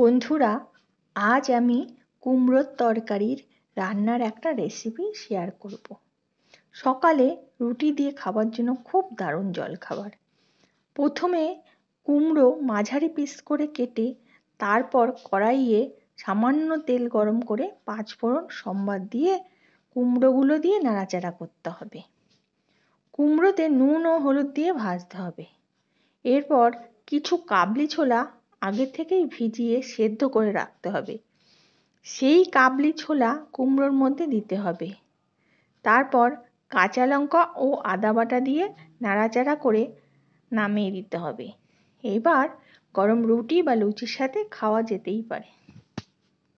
বন্ধুরা আজ আমি কুমড়োর তরকারির রান্নার একটা রেসিপি শেয়ার করব। সকালে রুটি দিয়ে খাবার জন্য খুব দারুণ জলখাবার প্রথমে কুমড়ো মাঝারি পিস করে কেটে তারপর কড়াইয়ে সামান্য তেল গরম করে পাঁচ ফোড়ন সম্বাদ দিয়ে কুমড়োগুলো দিয়ে নাড়াচাড়া করতে হবে কুমড়োতে নুন ও হলুদ দিয়ে ভাজতে হবে এরপর কিছু কাবলি ছোলা আগে থেকেই ভিজিয়ে সেদ্ধ করে রাখতে হবে সেই কাবলি ছোলা কুমড়োর মধ্যে দিতে হবে তারপর কাঁচা লঙ্কা ও আদা বাটা দিয়ে নাড়াচাড়া করে নামিয়ে দিতে হবে এবার গরম রুটি বা লুচির সাথে খাওয়া যেতেই পারে